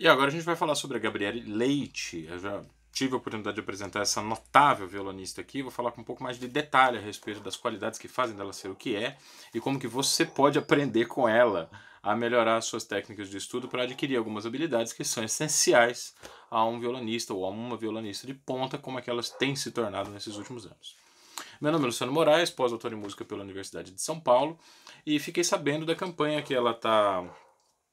E agora a gente vai falar sobre a Gabriele Leite. Eu já tive a oportunidade de apresentar essa notável violonista aqui. Vou falar com um pouco mais de detalhe a respeito das qualidades que fazem dela ser o que é e como que você pode aprender com ela a melhorar suas técnicas de estudo para adquirir algumas habilidades que são essenciais a um violonista ou a uma violonista de ponta, como é elas têm se tornado nesses últimos anos. Meu nome é Luciano Moraes, pós-doutor em música pela Universidade de São Paulo, e fiquei sabendo da campanha que ela está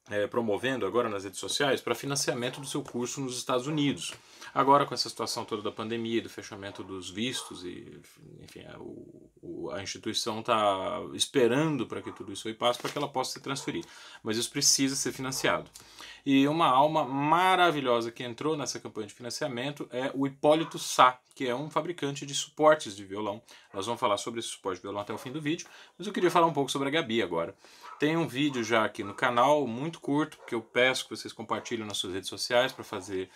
é, promovendo agora nas redes sociais para financiamento do seu curso nos Estados Unidos. Agora, com essa situação toda da pandemia, do fechamento dos vistos, e, enfim, a, o, a instituição está esperando para que tudo isso aí passe para que ela possa se transferir. Mas isso precisa ser financiado. E uma alma maravilhosa que entrou nessa campanha de financiamento é o Hipólito Sá, que é um fabricante de suportes de violão. Nós vamos falar sobre esse suporte de violão até o fim do vídeo, mas eu queria falar um pouco sobre a Gabi agora. Tem um vídeo já aqui no canal muito muito curto, porque eu peço que vocês compartilhem nas suas redes sociais para fazer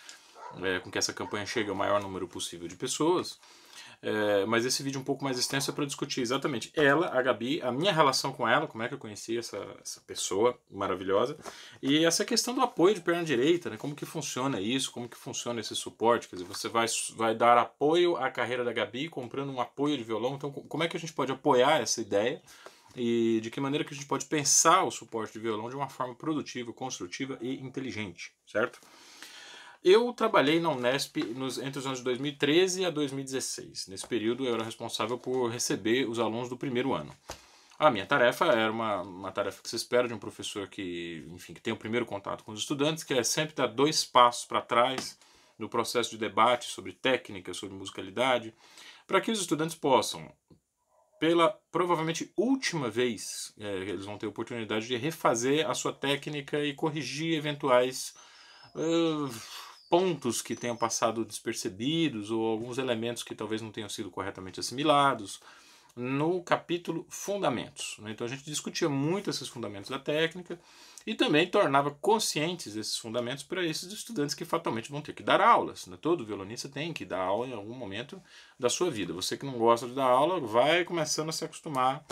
é, com que essa campanha chegue ao maior número possível de pessoas. É, mas esse vídeo um pouco mais extenso é para discutir exatamente ela, a Gabi, a minha relação com ela, como é que eu conheci essa, essa pessoa maravilhosa, e essa questão do apoio de perna direita, né, como que funciona isso, como que funciona esse suporte, quer dizer, você vai, vai dar apoio à carreira da Gabi comprando um apoio de violão, então como é que a gente pode apoiar essa ideia e de que maneira que a gente pode pensar o suporte de violão de uma forma produtiva, construtiva e inteligente, certo? Eu trabalhei na Unesp nos, entre os anos de 2013 a 2016. Nesse período eu era responsável por receber os alunos do primeiro ano. A minha tarefa era uma, uma tarefa que se espera de um professor que, enfim, que tem o primeiro contato com os estudantes, que é sempre dar dois passos para trás no processo de debate sobre técnica, sobre musicalidade, para que os estudantes possam pela provavelmente última vez, é, eles vão ter oportunidade de refazer a sua técnica e corrigir eventuais uh, pontos que tenham passado despercebidos ou alguns elementos que talvez não tenham sido corretamente assimilados no capítulo Fundamentos. Né? Então a gente discutia muito esses fundamentos da técnica e também tornava conscientes esses fundamentos para esses estudantes que fatalmente vão ter que dar aulas. Né? Todo violonista tem que dar aula em algum momento da sua vida. Você que não gosta de dar aula vai começando a se acostumar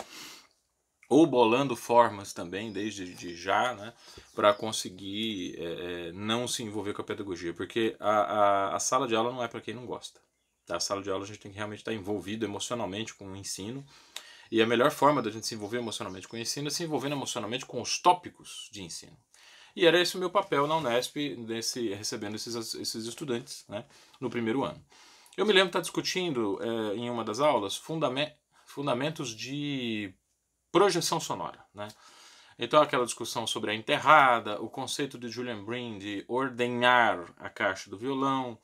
ou bolando formas também desde de já, né, para conseguir é, não se envolver com a pedagogia, porque a, a, a sala de aula não é para quem não gosta da sala de aula a gente tem que realmente estar tá envolvido emocionalmente com o ensino. E a melhor forma da gente se envolver emocionalmente com o ensino é se envolvendo emocionalmente com os tópicos de ensino. E era esse o meu papel na Unesp, nesse, recebendo esses, esses estudantes né, no primeiro ano. Eu me lembro de estar tá discutindo é, em uma das aulas fundament, fundamentos de projeção sonora. Né? Então, aquela discussão sobre a enterrada, o conceito de Julian Brin de ordenhar a caixa do violão,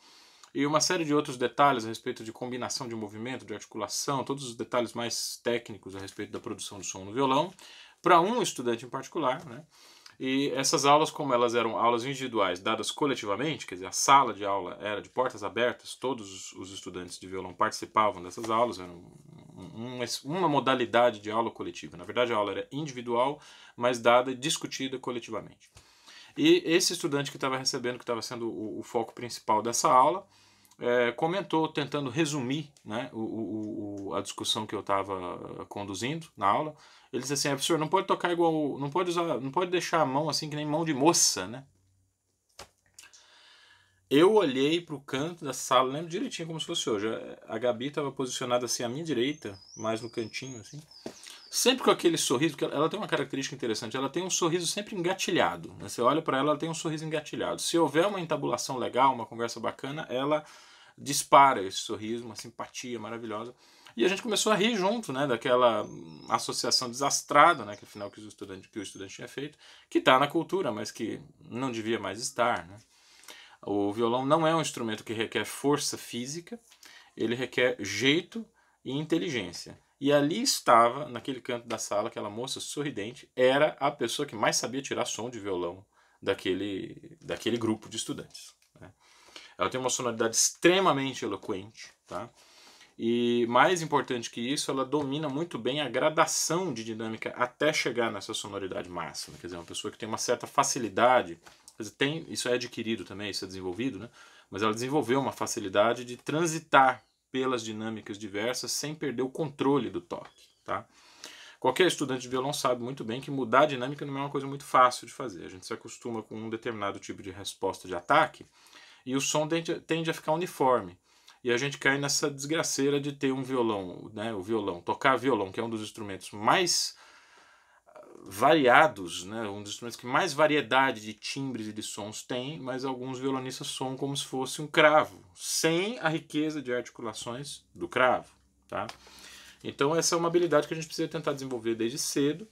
e uma série de outros detalhes a respeito de combinação de movimento, de articulação, todos os detalhes mais técnicos a respeito da produção do som no violão, para um estudante em particular, né? E essas aulas, como elas eram aulas individuais dadas coletivamente, quer dizer, a sala de aula era de portas abertas, todos os estudantes de violão participavam dessas aulas, era uma modalidade de aula coletiva. Na verdade, a aula era individual, mas dada e discutida coletivamente. E esse estudante que estava recebendo, que estava sendo o, o foco principal dessa aula, é, comentou, tentando resumir né, o, o, a discussão que eu estava eh, conduzindo na aula. Ele disse assim: é, professor, não pode tocar igual. Não pode usar. Não pode deixar a mão assim que nem mão de moça, né? Eu olhei para o canto da sala, lembro direitinho como se fosse hoje. Eh, a Gabi estava posicionada assim à minha direita, mais no cantinho, assim. Sempre com aquele sorriso, que ela tem uma característica interessante, ela tem um sorriso sempre engatilhado. Né? Você olha para ela, ela tem um sorriso engatilhado. Se houver uma entabulação legal, uma conversa bacana, ela dispara esse sorriso, uma simpatia maravilhosa. E a gente começou a rir junto, né, daquela associação desastrada, né, que afinal que, os estudantes, que o estudante tinha feito, que está na cultura, mas que não devia mais estar, né. O violão não é um instrumento que requer força física, ele requer jeito e inteligência. E ali estava, naquele canto da sala, aquela moça sorridente, era a pessoa que mais sabia tirar som de violão daquele, daquele grupo de estudantes. Ela tem uma sonoridade extremamente eloquente, tá? E mais importante que isso, ela domina muito bem a gradação de dinâmica até chegar nessa sonoridade máxima. Quer dizer, uma pessoa que tem uma certa facilidade, dizer, tem, isso é adquirido também, isso é desenvolvido, né? Mas ela desenvolveu uma facilidade de transitar pelas dinâmicas diversas sem perder o controle do toque, tá? Qualquer estudante de violão sabe muito bem que mudar a dinâmica não é uma coisa muito fácil de fazer. A gente se acostuma com um determinado tipo de resposta de ataque, e o som tende, tende a ficar uniforme. E a gente cai nessa desgraceira de ter um violão, né, o violão, tocar violão, que é um dos instrumentos mais ah, variados, né, um dos instrumentos que mais variedade de timbres e de sons tem, mas alguns violonistas soam como se fosse um cravo, sem a riqueza de articulações do cravo, tá? Então essa é uma habilidade que a gente precisa tentar desenvolver desde cedo.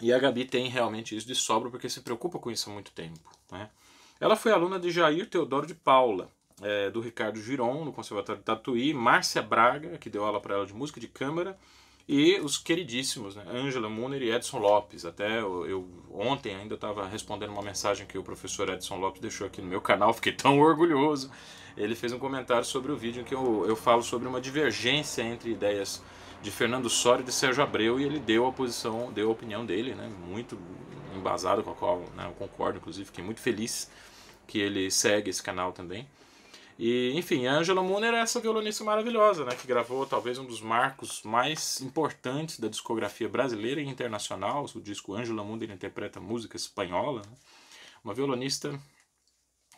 E a Gabi tem realmente isso de sobra porque se preocupa com isso há muito tempo, né? Ela foi aluna de Jair Teodoro de Paula, é, do Ricardo Giron, no Conservatório de Tatuí, Márcia Braga, que deu aula para ela de música de câmara, e os queridíssimos, né, Angela Munner e Edson Lopes. Até eu, eu ontem ainda estava respondendo uma mensagem que o professor Edson Lopes deixou aqui no meu canal, fiquei tão orgulhoso. Ele fez um comentário sobre o vídeo em que eu, eu falo sobre uma divergência entre ideias de Fernando Soria e de Sérgio Abreu e ele deu a posição, deu a opinião dele, né? Muito embasado com a qual né, eu concordo, inclusive, fiquei muito feliz que ele segue esse canal também. E, enfim, a Angela Mooner é essa violonista maravilhosa, né, que gravou talvez um dos marcos mais importantes da discografia brasileira e internacional. O disco Angela Mooner interpreta música espanhola. Né? Uma violonista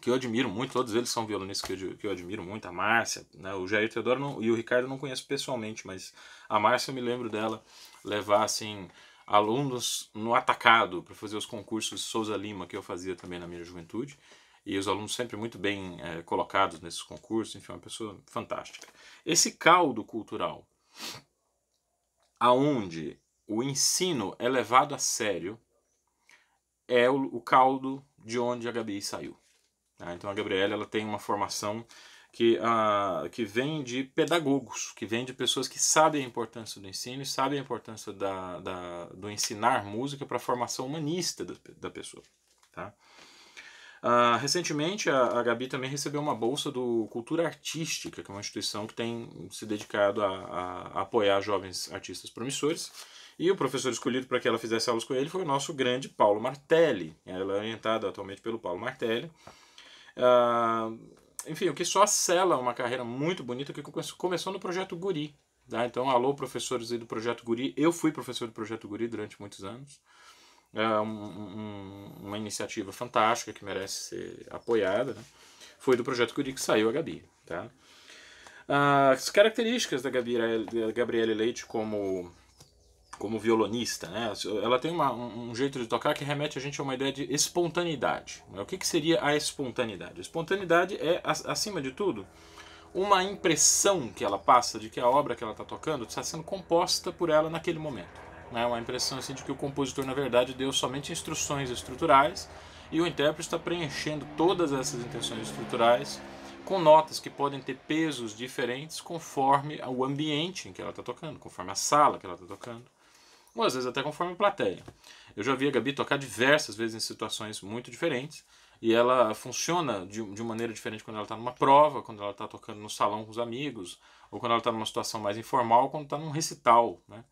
que eu admiro muito, todos eles são violonistas que eu, que eu admiro muito, a Márcia, né, o Jair Teodoro não, e o Ricardo eu não conheço pessoalmente, mas a Márcia eu me lembro dela levar assim alunos no atacado para fazer os concursos Souza Lima que eu fazia também na minha juventude e os alunos sempre muito bem é, colocados nesses concursos, enfim, é uma pessoa fantástica. Esse caldo cultural, aonde o ensino é levado a sério, é o, o caldo de onde a Gabi saiu. Tá? Então a Gabriela ela tem uma formação que, a, ah, que vem de pedagogos, que vem de pessoas que sabem a importância do ensino e sabem a importância da, da do ensinar música para a formação humanista da, da pessoa. Tá? Uh, recentemente, a, a, Gabi também recebeu uma bolsa do Cultura Artística, que é uma instituição que tem se dedicado a, a, a apoiar jovens artistas promissores. E o professor escolhido para que ela fizesse aulas com ele foi o nosso grande Paulo Martelli. Ela é orientada atualmente pelo Paulo Martelli. Uh, enfim, o que só sela uma carreira muito bonita que começou no Projeto Guri. Tá? Então, alô, professores aí do Projeto Guri. Eu fui professor do Projeto Guri durante muitos anos. É um, um, uma iniciativa fantástica que merece ser apoiada. Né? Foi do projeto Curi que saiu a Gabi. Tá? Ah, as características da Gabriela Leite como como violonista, né? Ela tem uma, um jeito de tocar que remete a gente a uma ideia de espontaneidade. Né? O que, que, seria a espontaneidade? A espontaneidade é, acima de tudo, uma impressão que ela passa de que a obra que ela está tocando está sendo composta por ela naquele momento. Né? Uma impressão assim, de que o compositor, na verdade, deu somente instruções estruturais e o intérprete está preenchendo todas essas intenções estruturais com notas que podem ter pesos diferentes conforme o ambiente em que ela está tocando, conforme a sala que ela está tocando, ou às vezes até conforme a plateia. Eu já vi a Gabi tocar diversas vezes em situações muito diferentes e ela funciona de, de maneira diferente quando ela está numa prova, quando ela está tocando no salão com os amigos, ou quando ela está numa situação mais informal, quando está num recital, né?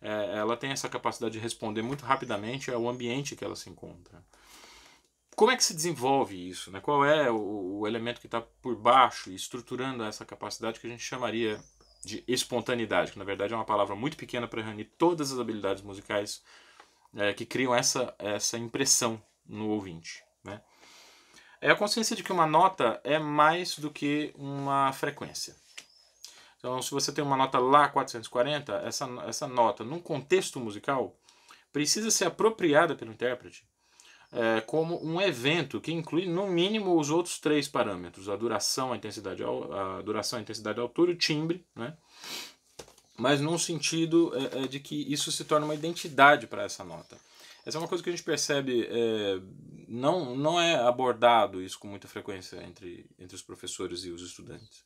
é, ela tem essa capacidade de responder muito rapidamente ao é ambiente que ela se encontra. Como é que se desenvolve isso? Né? Qual é o, o elemento que está por baixo, estruturando essa capacidade que a gente chamaria de espontaneidade, que na verdade é uma palavra muito pequena para reunir todas as habilidades musicais é, que criam essa, essa impressão no ouvinte. Né? É a consciência de que uma nota é mais do que uma frequência. Então, se você tem uma nota Lá 440, essa, essa nota, num contexto musical, precisa ser apropriada pelo intérprete é, como um evento que inclui, no mínimo, os outros três parâmetros: a duração, a intensidade, a duração, a intensidade, a altura e o timbre, né? mas num sentido é, de que isso se torna uma identidade para essa nota. Essa é uma coisa que a gente percebe, é, não, não é abordado isso com muita frequência entre, entre os professores e os estudantes.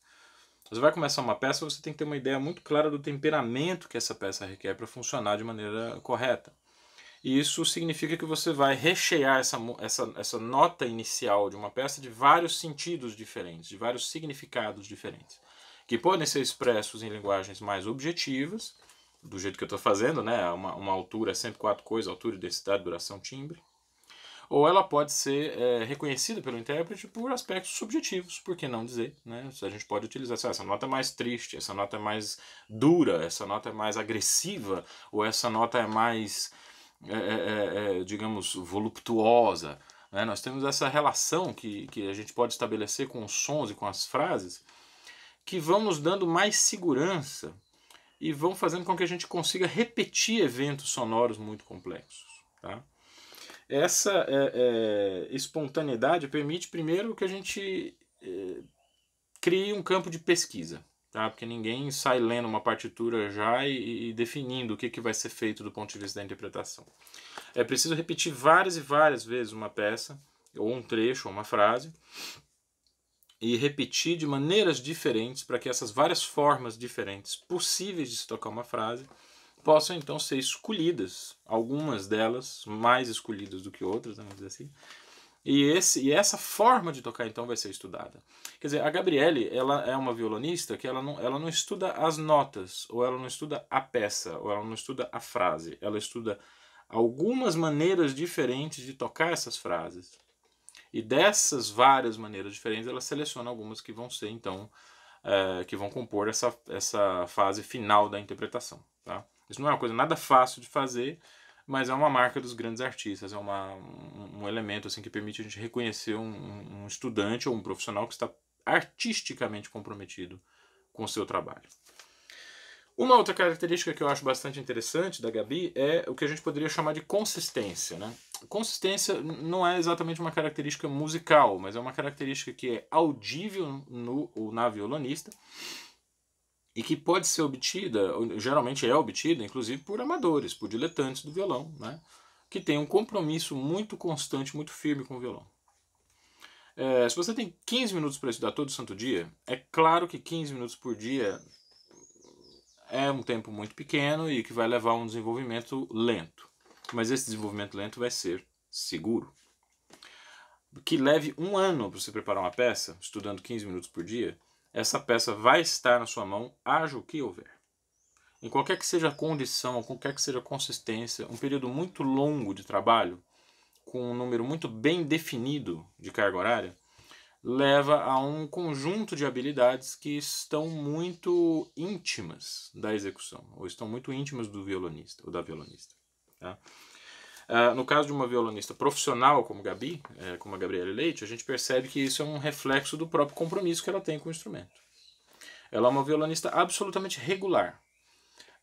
Você vai começar uma peça, você tem que ter uma ideia muito clara do temperamento que essa peça requer para funcionar de maneira correta. E isso significa que você vai rechear essa, essa, essa nota inicial de uma peça de vários sentidos diferentes, de vários significados diferentes, que podem ser expressos em linguagens mais objetivas, do jeito que eu estou fazendo, né? Uma, uma altura, é sempre quatro coisas, altura, densidade, duração, timbre ou ela pode ser é, reconhecida pelo intérprete por aspectos subjetivos, por que não dizer? Né? A gente pode utilizar assim, ah, essa nota é mais triste, essa nota é mais dura, essa nota é mais agressiva, ou essa nota é mais, é é, é, é, digamos, voluptuosa. Né? Nós temos essa relação que, que a gente pode estabelecer com os sons e com as frases que vão nos dando mais segurança e vão fazendo com que a gente consiga repetir eventos sonoros muito complexos. Tá? essa é, é, espontaneidade permite, primeiro, que a gente é, crie um campo de pesquisa. Tá? Porque ninguém sai lendo uma partitura já e, e definindo o que, que vai ser feito do ponto de vista da interpretação. É preciso repetir várias e várias vezes uma peça, ou um trecho, ou uma frase, e repetir de maneiras diferentes para que essas várias formas diferentes possíveis de se tocar uma frase possam então ser escolhidas, algumas delas mais escolhidas do que outras, né, vamos dizer assim. E, esse, e essa forma de tocar então vai ser estudada. Quer dizer, a Gabriele ela é uma violonista que ela não, ela não estuda as notas, ou ela não estuda a peça, ou ela não estuda a frase. Ela estuda algumas maneiras diferentes de tocar essas frases. E dessas várias maneiras diferentes, ela seleciona algumas que vão ser então, é, que vão compor essa, essa fase final da interpretação. Tá? Isso não é uma coisa nada fácil de fazer, mas é uma marca dos grandes artistas, é uma, um, um elemento assim que permite a gente reconhecer um, um estudante ou um profissional que está artisticamente comprometido com o seu trabalho. Uma outra característica que eu acho bastante interessante da Gabi é o que a gente poderia chamar de consistência. Né? Consistência não é exatamente uma característica musical, mas é uma característica que é audível no, na violonista e que pode ser obtida, geralmente é obtida, inclusive por amadores, por diletantes do violão, né? que tem um compromisso muito constante, muito firme com o violão. É, se você tem 15 minutos para estudar todo santo dia, é claro que 15 minutos por dia é um tempo muito pequeno e que vai levar a um desenvolvimento lento. Mas esse desenvolvimento lento vai ser seguro. Que leve um ano para você preparar uma peça, estudando 15 minutos por dia, essa peça vai estar na sua mão, haja o que houver. Em qualquer que seja a condição, qualquer que seja a consistência, um período muito longo de trabalho, com um número muito bem definido de carga horária, leva a um conjunto de habilidades que estão muito íntimas da execução, ou estão muito íntimas do violonista ou da violonista. Tá? Ah, no caso de uma violonista profissional como Gabi, é, como a Gabriela Leite, a gente percebe que isso é um reflexo do próprio compromisso que ela tem com o instrumento. Ela é uma violonista absolutamente regular.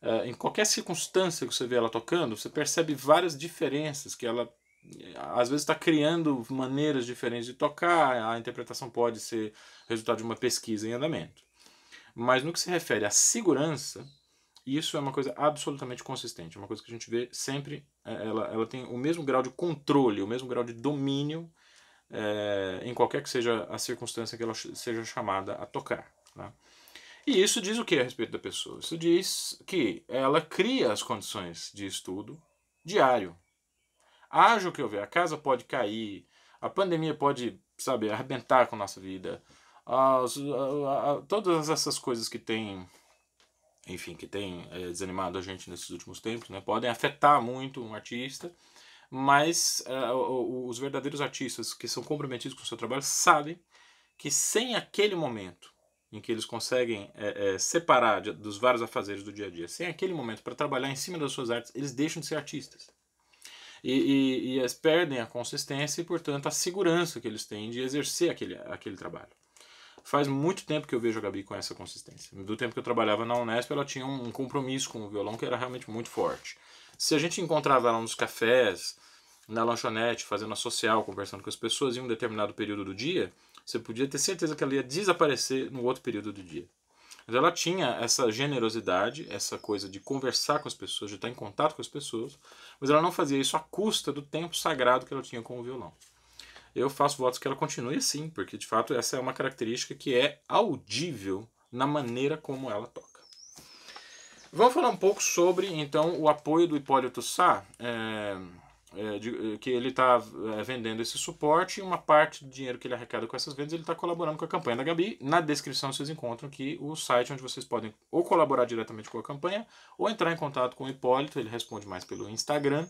Uh, em qualquer circunstância que você vê ela tocando, você percebe várias diferenças que ela às vezes está criando maneiras diferentes de tocar, a interpretação pode ser resultado de uma pesquisa em andamento. Mas no que se refere à segurança, isso é uma coisa absolutamente consistente, é uma coisa que a gente vê sempre. É, ela, ela tem o mesmo grau de controle, o mesmo grau de domínio é, em qualquer que seja a circunstância que ela seja chamada a tocar. Né? E isso diz o que a respeito da pessoa? Isso diz que ela cria as condições de estudo diário. Haja o que houver, a casa pode cair, a pandemia pode, sabe, arrebentar com a nossa vida. As, a, a, todas essas coisas que tem enfim, que tem é, desanimado a gente nesses últimos tempos, né? podem afetar muito um artista, mas uh, os verdadeiros artistas que são comprometidos com o seu trabalho sabem que sem aquele momento em que eles conseguem é, é, separar de, dos vários afazeres do dia a dia, sem aquele momento para trabalhar em cima das suas artes, eles deixam de ser artistas. E, e, e, eles perdem a consistência e, portanto, a segurança que eles têm de exercer aquele, aquele trabalho. Faz muito tempo que eu vejo a Gabi com essa consistência. Do tempo que eu trabalhava na Unesp, ela tinha um compromisso com o violão que era realmente muito forte. Se a gente encontrava ela nos cafés, na lanchonete, fazendo a social, conversando com as pessoas em um determinado período do dia, você podia ter certeza que ela ia desaparecer no outro período do dia. Mas ela tinha essa generosidade, essa coisa de conversar com as pessoas, de estar em contato com as pessoas, mas ela não fazia isso à custa do tempo sagrado que ela tinha com o violão eu faço votos que ela continue assim, porque de fato essa é uma característica que é audível na maneira como ela toca. Vamos falar um pouco sobre então o apoio do Hipólito Sá, é, é, de, é, que ele está é, vendendo esse suporte e uma parte do dinheiro que ele arrecada com essas vendas ele está colaborando com a campanha da Gabi. Na descrição vocês encontram aqui o site onde vocês podem ou colaborar diretamente com a campanha ou entrar em contato com o Hipólito, ele responde mais pelo Instagram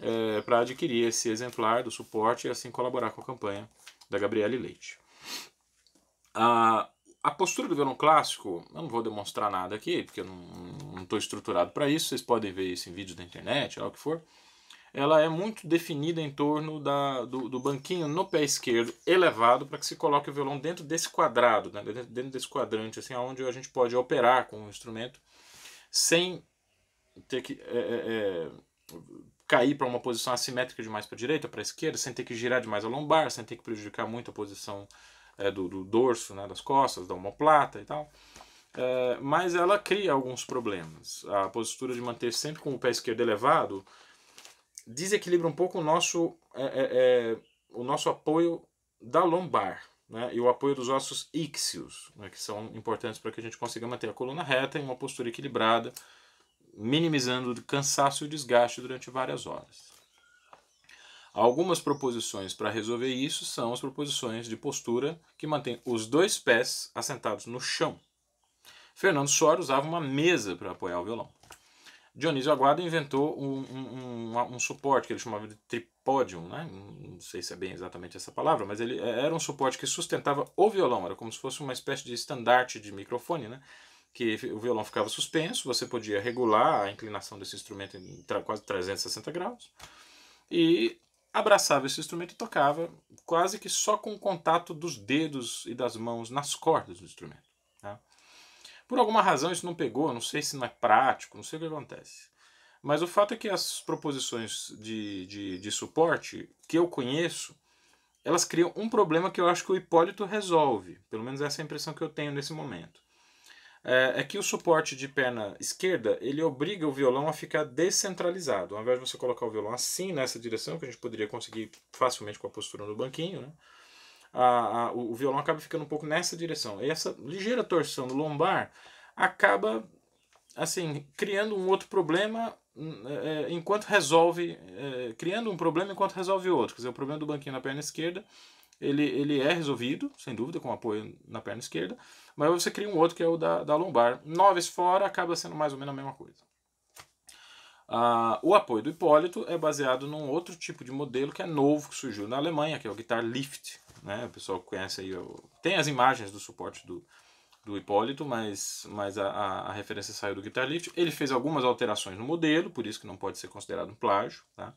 é, para adquirir esse exemplar do suporte e assim colaborar com a campanha da Gabriele Leite. A, a postura do violão clássico, eu não vou demonstrar nada aqui, porque eu não estou estruturado para isso, vocês podem ver isso em vídeos da internet, é o que for. Ela é muito definida em torno da, do, do banquinho no pé esquerdo elevado para que se coloque o violão dentro desse quadrado, né, dentro desse quadrante, assim, onde a gente pode operar com o instrumento sem ter que é, é, é cair para uma posição assimétrica demais para a direita, para a esquerda, sem ter que girar demais a lombar, sem ter que prejudicar muito a posição é, do, do, dorso, né, das costas, da omoplata e tal. É, mas ela cria alguns problemas. A postura de manter sempre com o pé esquerdo elevado desequilibra um pouco o nosso, é, é, é o nosso apoio da lombar. Né, e o apoio dos ossos íxios, né, que são importantes para que a gente consiga manter a coluna reta em uma postura equilibrada minimizando o cansaço e o desgaste durante várias horas. Algumas proposições para resolver isso são as proposições de postura que mantém os dois pés assentados no chão. Fernando Sora usava uma mesa para apoiar o violão. Dionísio Aguado inventou um, um, um, um suporte que ele chamava de tripódium, né? não sei se é bem exatamente essa palavra, mas ele é, era um suporte que sustentava o violão, era como se fosse uma espécie de estandarte de microfone, né? que o violão ficava suspenso, você podia regular a inclinação desse instrumento em quase 360 graus e abraçava esse instrumento e tocava quase que só com o contato dos dedos e das mãos nas cordas do instrumento. Tá? Por alguma razão isso não pegou, não sei se não é prático, não sei o que acontece. Mas o fato é que as proposições de, de, de suporte que eu conheço, elas criam um problema que eu acho que o Hipólito resolve. Pelo menos essa é a impressão que eu tenho nesse momento é, é, que o suporte de perna esquerda ele obriga o violão a ficar descentralizado. Ao invés de você colocar o violão assim nessa direção, que a gente poderia conseguir facilmente com a postura no banquinho, né? a, a, o, violão acaba ficando um pouco nessa direção. E essa ligeira torção do lombar acaba assim criando um outro problema é, é, enquanto resolve é, criando um problema enquanto resolve outro quer dizer o problema do banquinho na perna esquerda ele, ele é resolvido, sem dúvida, com apoio na perna esquerda, mas você cria um outro que é o da, da lombar. Noves fora acaba sendo mais ou menos a mesma coisa. Ah, o apoio do Hipólito é baseado num outro tipo de modelo que é novo, que surgiu na Alemanha, que é o Guitar Lift. Né? O pessoal conhece aí, tem as imagens do suporte do, do Hipólito, mas, mas a, a, referência saiu do Guitar Lift. Ele fez algumas alterações no modelo, por isso que não pode ser considerado um plágio. Tá?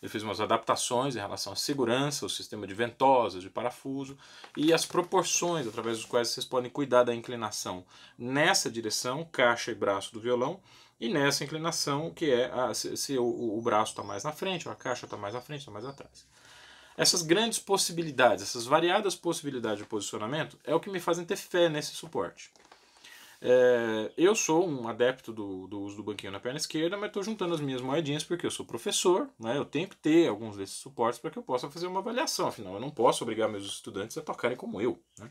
Ele fez umas adaptações em relação à segurança, o sistema de ventosas, de parafuso e as proporções através dos quais vocês podem cuidar da inclinação nessa direção, caixa e braço do violão, e nessa inclinação que é a, se, se, o, o braço está mais na frente, ou a caixa está mais à frente, está mais atrás. Essas grandes possibilidades, essas variadas possibilidades de posicionamento é o que me fazem ter fé nesse suporte. É, eu sou um adepto do, do, uso do banquinho na perna esquerda, mas estou juntando as minhas moedinhas porque eu sou professor, né, eu tenho que ter alguns desses suportes para que eu possa fazer uma avaliação, afinal eu não posso obrigar meus estudantes a tocarem como eu. Né?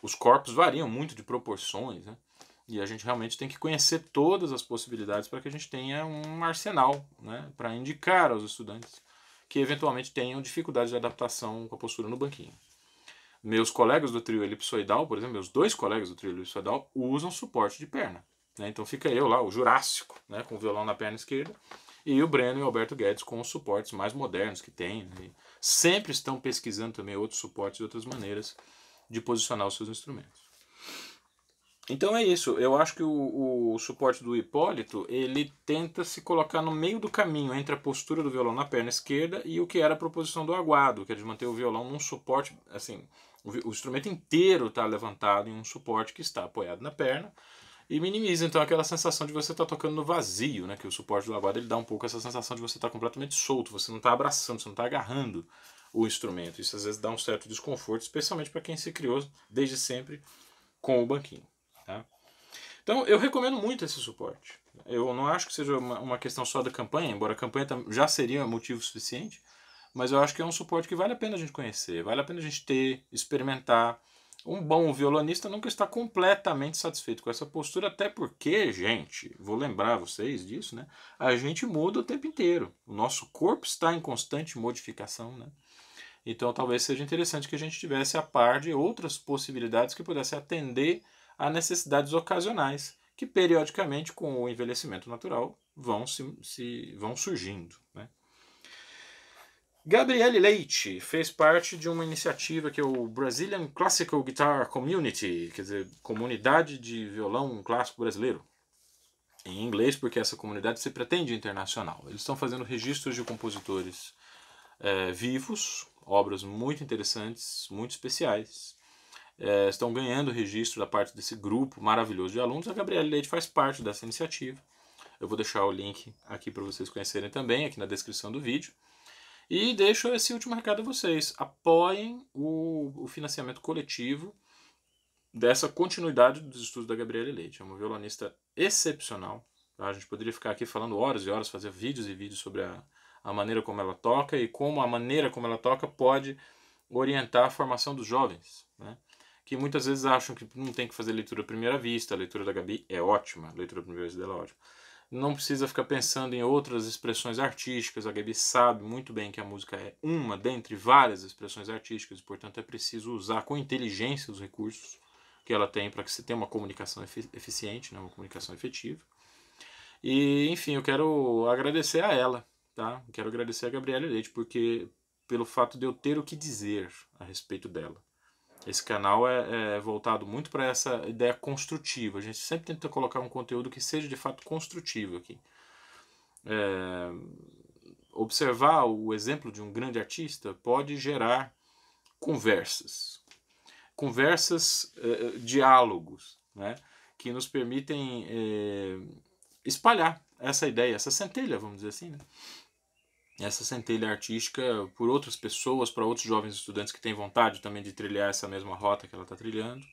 Os corpos variam muito de proporções, né? e a gente realmente tem que conhecer todas as possibilidades para que a gente tenha um arsenal né, para indicar aos estudantes que eventualmente tenham dificuldade de adaptação com a postura no banquinho. Meus colegas do trio elipsoidal, por exemplo, meus dois colegas do trio elipsoidal usam suporte de perna. Né? Então fica eu lá, o Jurássico, né? com o violão na perna esquerda, e o Breno e o Alberto Guedes com os suportes mais modernos que tem. Né? Sempre estão pesquisando também outros suportes e outras maneiras de posicionar os seus instrumentos. Então é isso. Eu acho que o, o, suporte do Hipólito ele tenta se colocar no meio do caminho entre a postura do violão na perna esquerda e o que era a proposição do aguado, que é de manter o violão num suporte assim. O, o instrumento inteiro está levantado em um suporte que está apoiado na perna e minimiza então aquela sensação de você estar tá tocando no vazio, né? Que o suporte do aguado ele dá um pouco essa sensação de você estar tá completamente solto, você não está abraçando, você não está agarrando o instrumento. Isso às vezes dá um certo desconforto, especialmente para quem se criou desde sempre com o banquinho. Tá? Então eu recomendo muito esse suporte. Eu não acho que seja uma, uma questão só da campanha, embora a campanha já seria motivo suficiente, mas eu acho que é um suporte que vale a pena a gente conhecer, vale a pena a gente ter, experimentar. Um bom violonista nunca está completamente satisfeito com essa postura, até porque, gente, vou lembrar vocês disso, né? A gente muda o tempo inteiro. O nosso corpo está em constante modificação, né? Então talvez seja interessante que a gente tivesse a par de outras possibilidades que pudesse atender a necessidades ocasionais, que periodicamente, com o envelhecimento natural, vão, se, se vão surgindo. Né? Gabriele Leite fez parte de uma iniciativa que é o Brazilian Classical Guitar Community, quer dizer, comunidade de violão clássico brasileiro. Em inglês, porque essa comunidade se pretende internacional. Eles estão fazendo registros de compositores é, vivos, obras muito interessantes, muito especiais é, estão ganhando registro da parte desse grupo maravilhoso de alunos. A Gabriela Leite faz parte dessa iniciativa. Eu vou deixar o link aqui para vocês conhecerem também, aqui na descrição do vídeo. E deixo esse último recado a vocês. Apoiem o, o financiamento coletivo dessa continuidade dos estudos da Gabriela Leite. É uma violonista excepcional. Tá? A gente poderia ficar aqui falando horas e horas, fazer vídeos e vídeos sobre a, a maneira como ela toca e como a maneira como ela toca pode orientar a formação dos jovens. Né? que muitas vezes acham que não tem que fazer leitura à primeira vista. A leitura da Gabi é ótima, a leitura à primeira vista dela é ótima. Não precisa ficar pensando em outras expressões artísticas. A Gabi sabe muito bem que a música é uma dentre várias expressões artísticas, portanto é preciso usar com inteligência os recursos que ela tem para que você tenha uma comunicação eficiente, né? uma comunicação efetiva. E, enfim, eu quero agradecer a ela, tá? quero agradecer a Gabriela Leite, porque pelo fato de eu ter o que dizer a respeito dela. Esse canal é, é voltado muito para essa ideia construtiva. A gente sempre tenta colocar um conteúdo que seja de fato construtivo aqui. É, observar o exemplo de um grande artista pode gerar conversas, conversas, é, diálogos, né, que nos permitem é, espalhar essa ideia, essa centelha, vamos dizer assim, né? essa centelha artística por outras pessoas, para outros jovens estudantes que têm vontade também de trilhar essa mesma rota que ela está trilhando.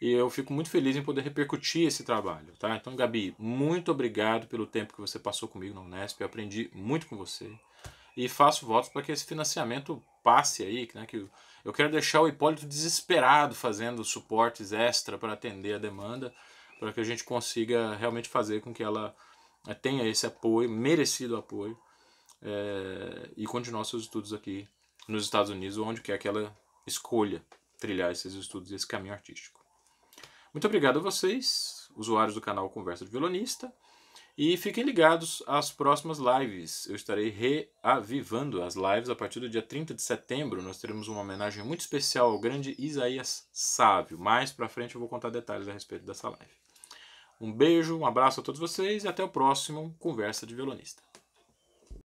E eu fico muito feliz em poder repercutir esse trabalho, tá? Então, Gabi, muito obrigado pelo tempo que você passou comigo na Unesp, eu aprendi muito com você. E faço votos para que esse financiamento passe aí, né, que eu quero deixar o Hipólito desesperado fazendo suportes extra para atender a demanda, para que a gente consiga realmente fazer com que ela eh, tenha esse apoio, merecido apoio é, e continuar seus estudos aqui nos Estados Unidos, onde quer que ela escolha trilhar esses estudos, esse caminho artístico. Muito obrigado a vocês, usuários do canal Conversa de Violonista, e fiquem ligados às próximas lives. Eu estarei reavivando as lives a partir do dia 30 de setembro. Nós teremos uma homenagem muito especial ao grande Isaías Sávio. Mais para frente eu vou contar detalhes a respeito dessa live. Um beijo, um abraço a todos vocês e até o próximo Conversa de Violonista.